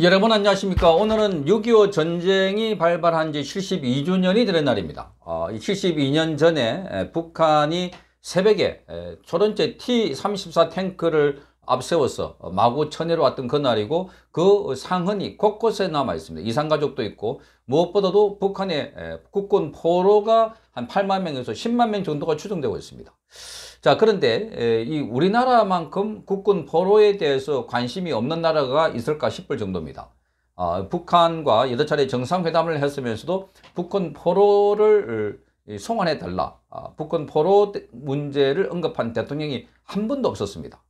여러분 안녕하십니까 오늘은 6.25 전쟁이 발발한 지 72주년이 되는 날입니다 어, 아, 72년 전에 북한이 새벽에 초련제 T-34 탱크를 앞세워서 마구 쳐내려 왔던 그날이고 그 상흔이 곳곳에 남아 있습니다 이산가족도 있고 무엇보다도 북한의 국군 포로가 한 8만 명에서 10만 명 정도가 추정되고 있습니다 자 그런데 이 우리나라만큼 국군 포로에 대해서 관심이 없는 나라가 있을까 싶을 정도입니다. 아, 북한과 여러 차례 정상회담을 했으면서도 북한 포로를 송환해달라 아, 북한 포로 문제를 언급한 대통령이 한 번도 없었습니다.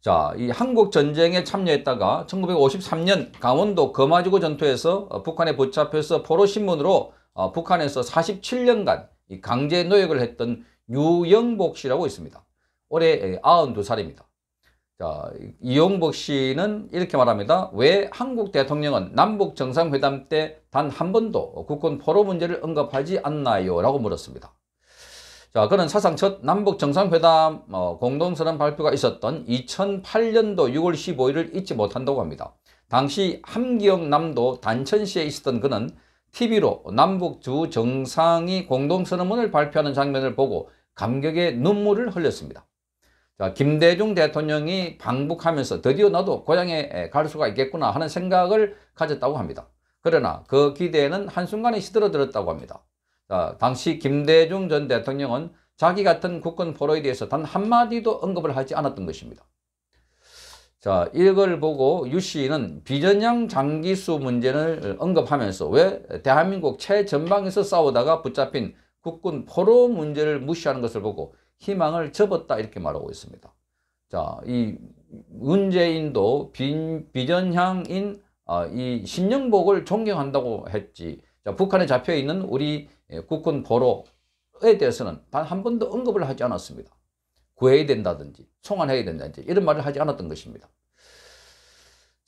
자, 이 한국 전쟁에 참여했다가 1953년 강원도 거마지구 전투에서 어, 북한에 붙잡혀서 포로 신문으로 어, 북한에서 47년간 강제 노역을 했던 유영복 씨라고 있습니다. 올해 92살입니다. 자, 이영복 씨는 이렇게 말합니다. 왜 한국 대통령은 남북 정상회담 때 단 한 번도 국권 포로 문제를 언급하지 않나요? 라고 물었습니다. 자, 그는 사상 첫 남북 정상회담 어, 공동선언 발표가 있었던 2008년도 6월 15일을 잊지 못한다고 합니다. 당시 함경남도 단천시에 있었던 그는 TV로 남북 두 정상이 공동선언문을 발표하는 장면을 보고 감격의 눈물을 흘렸습니다. 자, 김대중 대통령이 방북하면서 드디어 나도 고향에 갈 수가 있겠구나 하는 생각을 가졌다고 합니다. 그러나 그 기대에는 한순간에 시들어들었다고 합니다. 자, 당시 김대중 전 대통령은 자기 같은 국군 포로에 대해서 단 한마디도 언급을 하지 않았던 것입니다. 자, 이걸 보고 유 씨는 비전형 장기수 문제를 언급하면서 왜 대한민국 최전방에서 싸우다가 붙잡힌 국군 포로 문제를 무시하는 것을 보고 희망을 접었다 이렇게 말하고 있습니다. 자, 이 문재인도 빈, 비전향인 어, 이 신영복을 존경한다고 했지. 자, 북한에 잡혀 있는 우리 예, 국군 포로에 대해서는 단 한 번도 언급을 하지 않았습니다. 구해야 된다든지 송환해야 된다든지 이런 말을 하지 않았던 것입니다.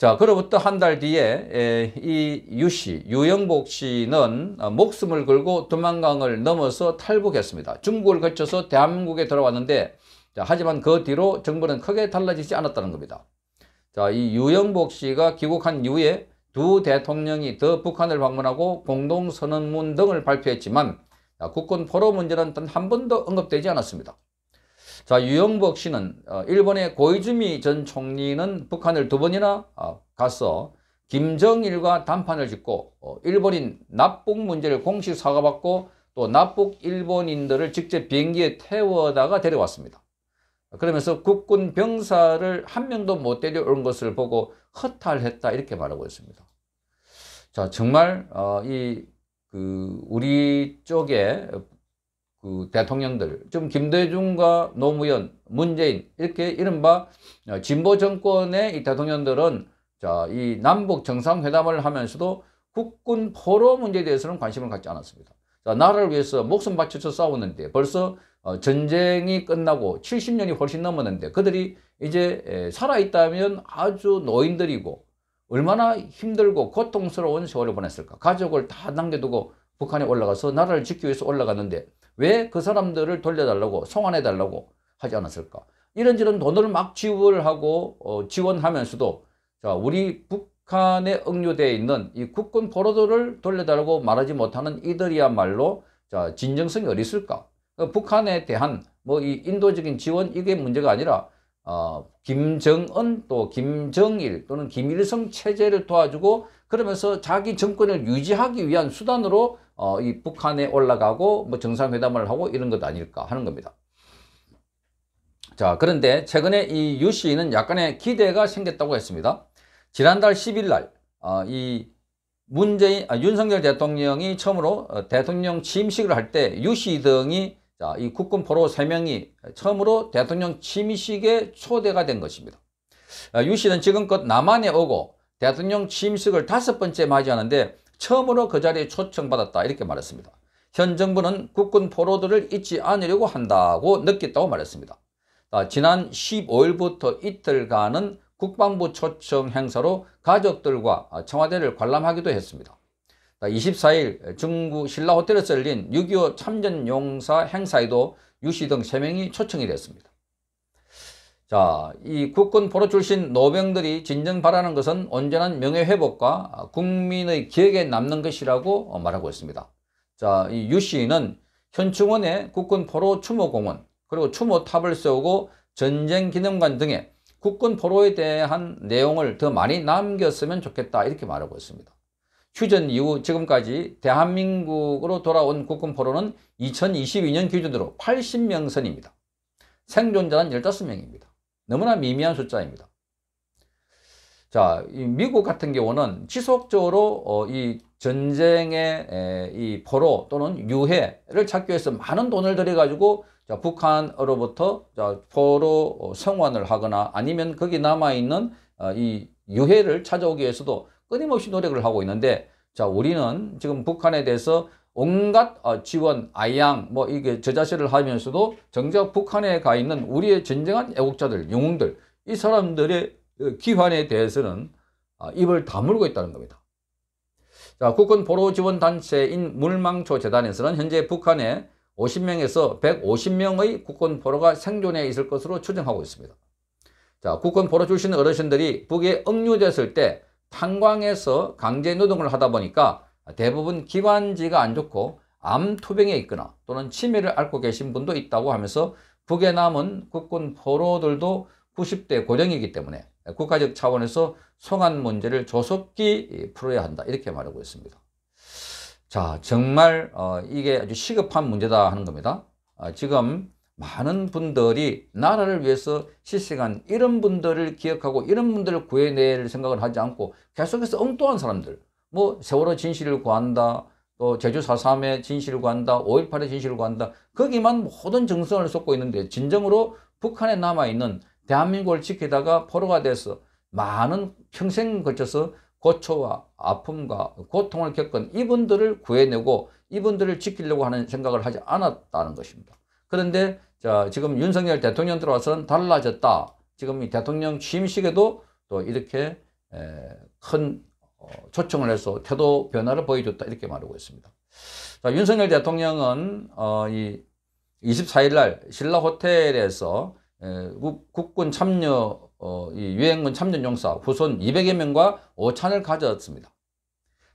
자, 그로부터 한 달 뒤에 이 유씨, 유영복 씨는 어, 목숨을 걸고 두만강을 넘어서 탈북했습니다. 중국을 거쳐서 대한민국에 들어왔는데 자, 하지만 그 뒤로 정부는 크게 달라지지 않았다는 겁니다. 자, 이 유영복 씨가 귀국한 이후에 두 대통령이 더 북한을 방문하고 공동선언문 등을 발표했지만 국군 포로 문제는 단 한 번도 언급되지 않았습니다. 자, 유영복 씨는 어, 일본의 고이즈미 전 총리는 북한을 두 번이나 어, 가서 김정일과 담판을 짓고 어, 일본인 납북 문제를 공식 사과받고 또 납북 일본인들을 직접 비행기에 태워다가 데려왔습니다. 그러면서 국군 병사를 한 명도 못 데려온 것을 보고 허탈했다 이렇게 말하고 있습니다. 자 정말 어, 이그 우리 쪽에 그 대통령들 좀 김대중과 노무현, 문재인 이렇게 이른바 어, 진보 정권의 이 대통령들은 자, 이 남북 정상회담을 하면서도 국군 포로 문제에 대해서는 관심을 갖지 않았습니다. 자, 나라를 위해서 목숨 바쳐서 싸웠는데 벌써 어, 전쟁이 끝나고 70년이 훨씬 넘었는데 그들이 이제 살아있다면 아주 노인들이고 얼마나 힘들고 고통스러운 세월을 보냈을까. 가족을 다 남겨두고 북한에 올라가서 나라를 지키기 위해서 올라갔는데 왜그 사람들을 돌려달라고 송환해달라고 하지 않았을까? 이런저런 돈을 막지원 하고 어, 지원하면서도 자 우리 북한에 억류되어 있는 이 국군 포로들을 돌려달라고 말하지 못하는 이들이야말로 자 진정성이 어디 있을까? 그 북한에 대한 뭐 이 인도적인 지원 이게 문제가 아니라 어, 김정은 또 김정일 또는 김일성 체제를 도와주고 그러면서 자기 정권을 유지하기 위한 수단으로 어, 이 북한에 올라가고 뭐 정상회담을 하고 이런 것 아닐까 하는 겁니다. 자 그런데 최근에 이유 씨는 약간의 기대가 생겼다고 했습니다. 지난달 10일 날 어, 문재인 아, 윤석열 대통령이 처음으로 어, 대통령 취임식을 할 때 유 씨 등이 자, 이 국군포로 3명이 처음으로 대통령 취임식에 초대가 된 것입니다. 어, 유 씨는 지금껏 남한에 오고 대통령 취임식을 다섯 번째 맞이하는데 처음으로 그 자리에 초청받았다 이렇게 말했습니다. 현 정부는 국군 포로들을 잊지 않으려고 한다고 느꼈다고 말했습니다. 아, 지난 15일부터 이틀간은 국방부 초청 행사로 가족들과 청와대를 관람하기도 했습니다. 24일 아, 중국 신라호텔에서 열린 6.25 참전용사 행사에도 유 씨 등 3명이 초청이 됐습니다. 자, 이 국군 포로 출신 노병들이 진정 바라는 것은 온전한 명예 회복과 국민의 기억에 남는 것이라고 말하고 있습니다. 자, 이 유 씨는 현충원에 국군 포로 추모공원 그리고 추모탑을 세우고 전쟁 기념관 등에 국군 포로에 대한 내용을 더 많이 남겼으면 좋겠다 이렇게 말하고 있습니다. 휴전 이후 지금까지 대한민국으로 돌아온 국군 포로는 2022년 기준으로 80명 선입니다. 생존자는 15명입니다. 너무나 미미한 숫자입니다. 자, 미국 같은 경우는 지속적으로 어, 이 전쟁의 에, 이 포로 또는 유해를 찾기 위해서 많은 돈을 들여가지고 자, 북한으로부터 자, 포로 어, 성환을 하거나 아니면 거기 남아있는 어, 이 유해를 찾아오기 위해서도 끊임없이 노력을 하고 있는데 자, 우리는 지금 북한에 대해서 온갖 어, 지원, 아양, 뭐 이게 저자세를 하면서도 정작 북한에 가 있는 우리의 진정한 애국자들, 영웅들, 이 사람들의 어, 기환에 대해서는 아, 입을 다물고 있다는 겁니다. 자, 국군 보로 지원 단체인 물망초 재단에서는 현재 북한에 50명에서 150명의 국군 보로가 생존해 있을 것으로 추정하고 있습니다. 자, 국군 보로 출신 어르신들이 북에 억류됐을 때 탄광에서 강제 노동을 하다 보니까 대부분 기관지가 안 좋고 암 투병에 있거나 또는 치매를 앓고 계신 분도 있다고 하면서 북에 남은 국군 포로들도 90대 고령이기 때문에 국가적 차원에서 송환 문제를 조속히 풀어야 한다 이렇게 말하고 있습니다. 자 정말 어, 이게 아주 시급한 문제다 하는 겁니다. 어, 지금 많은 분들이 나라를 위해서 실시간 이런 분들을 기억하고 이런 분들을 구해낼 생각을 하지 않고 계속해서 엉뚱한 사람들 뭐 세월호 진실을 구한다. 또 제주 4.3의 진실을 구한다. 5.18의 진실을 구한다. 거기만 모든 정성을 쏟고 있는데 진정으로 북한에 남아있는 대한민국을 지키다가 포로가 돼서 많은 평생 거쳐서 고초와 아픔과 고통을 겪은 이분들을 구해내고 이분들을 지키려고 하는 생각을 하지 않았다는 것입니다. 그런데 자, 지금 윤석열 대통령 들어와서는 달라졌다. 지금 이 대통령 취임식에도 또 이렇게 큰 어, 초청을 해서 태도 변화를 보여줬다 이렇게 말하고 있습니다. 자, 윤석열 대통령은 어, 이 24일 날 신라 호텔에서 에, 국, 군 참여 어, 이 유엔군 참전 용사 후손 200여 명과 오찬을 가졌습니다.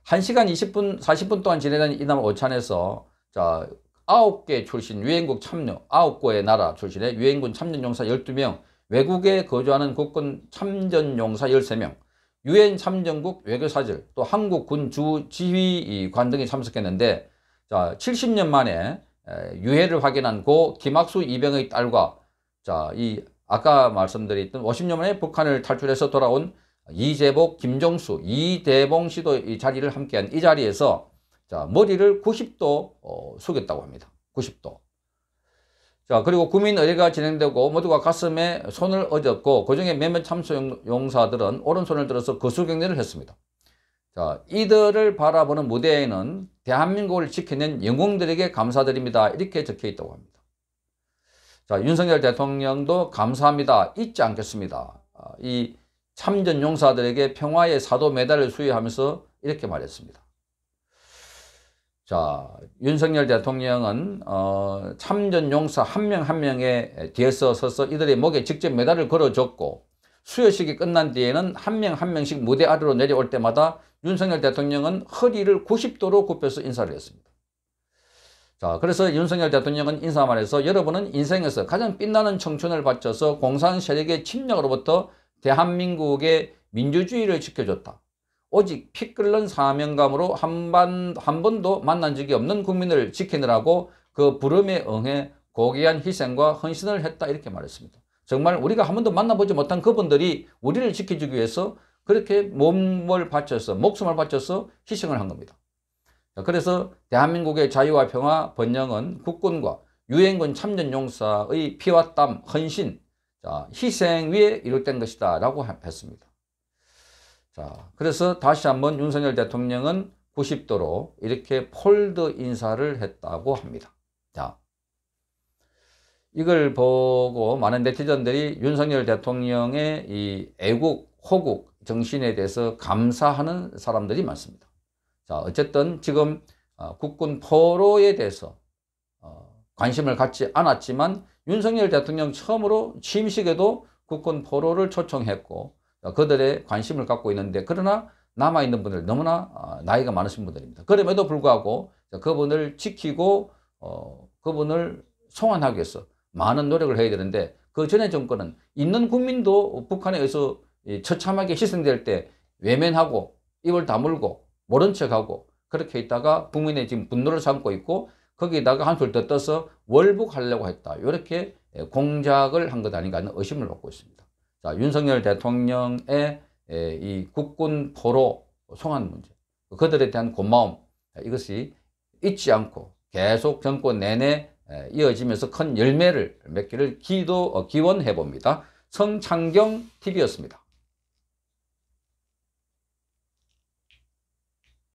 1시간 20분 40분 동안 진행한 이날 오찬에서 자, 9개 출신 유엔국 참여 9개의 나라 출신의 유엔군 참전 용사 12명, 외국에 거주하는 국군 참전 용사 13명, 유엔 참전국 외교사절 또 한국군 주지휘관 등이 참석했는데 자 70년 만에 유해를 확인한 고 김학수 이병의 딸과 자 이 아까 말씀드렸던 50년 만에 북한을 탈출해서 돌아온 이재복, 김정수, 이대봉 씨도 이 자리를 함께한 이 자리에서 자 머리를 90도 어, 숙였다고 합니다. 90도. 자 그리고 구민 의뢰가 진행되고 모두가 가슴에 손을 얹었고 그 중에 몇몇 참수용사들은 오른손을 들어서 거수경례를 했습니다. 자 이들을 바라보는 무대에는 대한민국을 지켜낸 영웅들에게 감사드립니다. 이렇게 적혀 있다고 합니다. 자 윤석열 대통령도 감사합니다. 잊지 않겠습니다. 아, 이 참전용사들에게 평화의 사도 메달을 수여하면서 이렇게 말했습니다. 자, 윤석열 대통령은 어, 참전 용사 한 명한 한 명에 뒤에서 서서 이들의 목에 직접 메달을 걸어줬고 수여식이 끝난 뒤에는 한 명한 한 명씩 무대 아래로 내려올 때마다 윤석열 대통령은 허리를 90도로 굽혀서 인사를 했습니다. 자, 그래서 윤석열 대통령은 인사말에서 여러분은 인생에서 가장 빛나는 청춘을 바쳐서 공산 세력의 침략으로부터 대한민국의 민주주의를 지켜줬다. 오직 피 끓는 사명감으로 한번 한 번도 만난 적이 없는 국민을 지키느라고 그 부름에 응해 고귀한 희생과 헌신을 했다 이렇게 말했습니다. 정말 우리가 한 번도 만나보지 못한 그분들이 우리를 지켜주기 위해서 그렇게 몸을 바쳐서 목숨을 바쳐서 희생을 한 겁니다. 그래서 대한민국의 자유와 평화 번영은 국군과 유엔군 참전용사의 피와 땀, 헌신, 희생 위에 이룩된 것이다 라고 했습니다. 자, 그래서 다시 한번 윤석열 대통령은 90도로 이렇게 폴드 인사를 했다고 합니다. 자, 이걸 보고 많은 네티즌들이 윤석열 대통령의 이 애국, 호국 정신에 대해서 감사하는 사람들이 많습니다. 자, 어쨌든 지금 어, 국군 포로에 대해서 어, 관심을 갖지 않았지만 윤석열 대통령 처음으로 취임식에도 국군 포로를 초청했고 어, 그들의 관심을 갖고 있는데 그러나 남아있는 분들 너무나 어, 나이가 많으신 분들입니다. 그럼에도 불구하고 그분을 지키고 어, 그분을 송환하기 위해서 많은 노력을 해야 되는데 그 전에 정권은 있는 국민도 북한에 의해서 처참하게 희생될 때 외면하고 입을 다물고 모른 척하고 그렇게 있다가 국민의 지금 분노를 삼고 있고 거기다가 한술 더 떠서 월북하려고 했다. 이렇게 예, 공작을 한 것 아닌가 하는 의심을 받고 있습니다. 자, 윤석열 대통령의 이 국군 포로 송환 문제, 그들에 대한 고마움, 이것이 잊지 않고 계속 정권 내내 이어지면서 큰 열매를 맺기를 기도, 어, 기원해 봅니다. 성창경 TV였습니다.